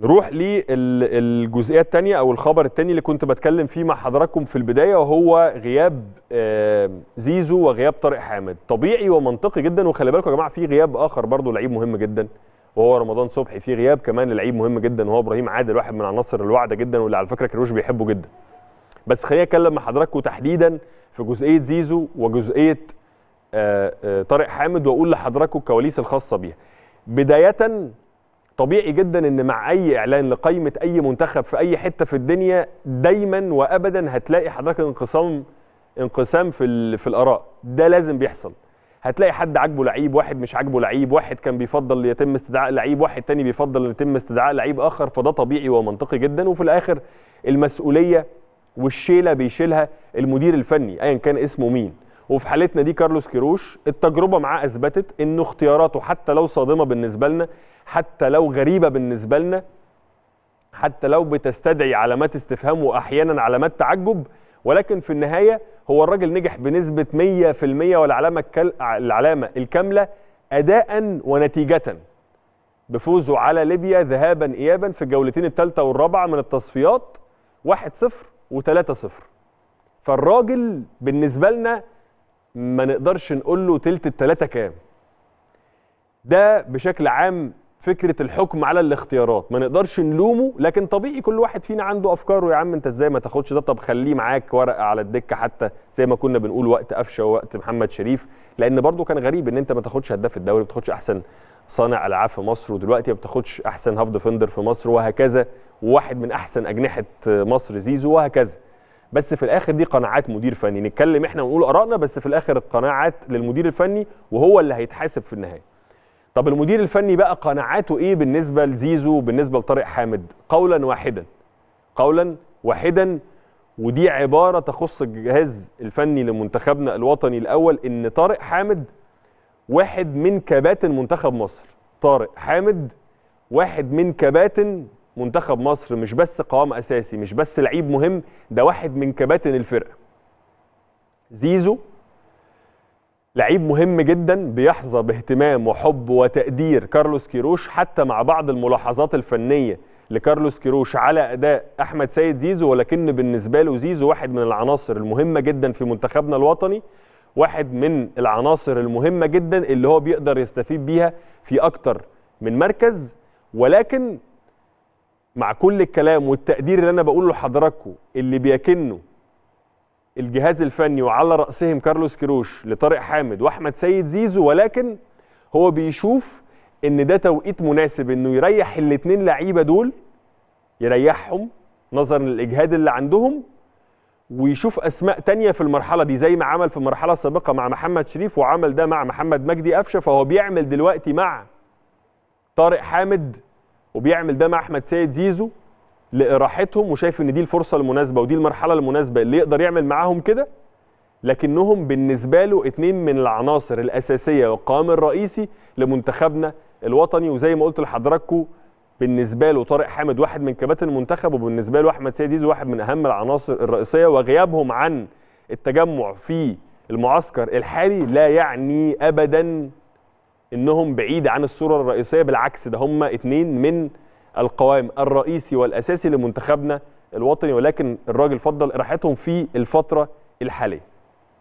نروح للجزئيه الثانيه او الخبر الثاني اللي كنت بتكلم فيه مع حضراتكم في البدايه وهو غياب زيزو وغياب طارق حامد طبيعي ومنطقي جدا وخلي بالكم يا جماعه في غياب اخر برضه لعيب مهم جدا وهو رمضان صبحي في غياب كمان لعيب مهم جدا وهو ابراهيم عادل واحد من عناصر الوعده جدا واللي على فكره كروش بيحبه جدا بس خليني اتكلم مع حضراتكم تحديدا في جزئيه زيزو وجزئيه آه، آه، طارق حامد واقول لحضراتكم الكواليس الخاصه بيها بدايه طبيعي جدا ان مع اي اعلان لقائمه اي منتخب في اي حته في الدنيا دايما وابدا هتلاقي حضرتك انقسام انقسام في في الاراء ده لازم بيحصل هتلاقي حد عاجبه لعيب واحد مش عاجبه لعيب واحد كان بيفضل يتم استدعاء لعيب واحد تاني بيفضل يتم استدعاء لعيب اخر فده طبيعي ومنطقي جدا وفي الاخر المسؤوليه والشيله بيشيلها المدير الفني ايا كان اسمه مين وفي حالتنا دي كارلوس كيروش التجربه معاه اثبتت انه اختياراته حتى لو صادمه بالنسبه لنا حتى لو غريبه بالنسبه لنا حتى لو بتستدعي علامات استفهام واحيانا علامات تعجب ولكن في النهايه هو الراجل نجح بنسبه 100% والعلامه العلامه الكامله اداء ونتيجه بفوزه على ليبيا ذهابا ايابا في الجولتين الثالثه والرابعه من التصفيات 1-0 و3-0 فالراجل بالنسبه لنا ما نقدرش نقول له تلت التلاته كام ده بشكل عام فكره الحكم على الاختيارات ما نقدرش نلومه لكن طبيعي كل واحد فينا عنده افكاره يا عم انت ازاي ما تاخدش ده طب خليه معاك ورقه على الدكه حتى زي ما كنا بنقول وقت قفشه ووقت محمد شريف لان برضو كان غريب ان انت ما تاخدش هداف الدوري ما تاخدش احسن صانع العاب في مصر ودلوقتي ما بتاخدش احسن هاف ديفندر في مصر وهكذا وواحد من احسن اجنحه مصر زيزو وهكذا بس في الاخر دي قناعات مدير فني نتكلم احنا ونقول ارائنا بس في الاخر القناعات للمدير الفني وهو اللي هيتحاسب في النهايه طب المدير الفني بقى قناعاته ايه بالنسبه لزيزو وبالنسبه لطارق حامد قولا واحدا قولا واحدا ودي عباره تخص الجهاز الفني لمنتخبنا الوطني الاول ان طارق حامد واحد من كباتن منتخب مصر طارق حامد واحد من كباتن منتخب مصر مش بس قوام اساسي مش بس لعيب مهم ده واحد من كباتن الفرقه زيزو لعيب مهم جدا بيحظى باهتمام وحب وتقدير كارلوس كيروش حتى مع بعض الملاحظات الفنيه لكارلوس كيروش على اداء احمد سيد زيزو ولكن بالنسبه له زيزو واحد من العناصر المهمه جدا في منتخبنا الوطني واحد من العناصر المهمه جدا اللي هو بيقدر يستفيد بيها في اكتر من مركز ولكن مع كل الكلام والتقدير اللي انا بقوله لحضراتكم اللي بيكنوا الجهاز الفني وعلى راسهم كارلوس كيروش لطارق حامد واحمد سيد زيزو ولكن هو بيشوف ان ده توقيت مناسب انه يريح الاثنين لعيبه دول يريحهم نظرا للاجهاد اللي عندهم ويشوف اسماء تانية في المرحله دي زي ما عمل في المرحله السابقه مع محمد شريف وعمل ده مع محمد مجدي قفشه فهو بيعمل دلوقتي مع طارق حامد وبيعمل ده مع احمد سيد زيزو لراحتهم وشايف ان دي الفرصه المناسبه ودي المرحله المناسبه اللي يقدر يعمل معاهم كده لكنهم بالنسبه له اتنين من العناصر الاساسيه والقوام الرئيسي لمنتخبنا الوطني وزي ما قلت لحضراتكم بالنسبه له طارق حامد واحد من كباتن المنتخب وبالنسبه له احمد سيد زيزو واحد من اهم العناصر الرئيسيه وغيابهم عن التجمع في المعسكر الحالي لا يعني ابدا انهم بعيد عن الصوره الرئيسيه بالعكس ده هم اتنين من القوام الرئيسي والاساسي لمنتخبنا الوطني ولكن الراجل فضل راحتهم في الفتره الحاليه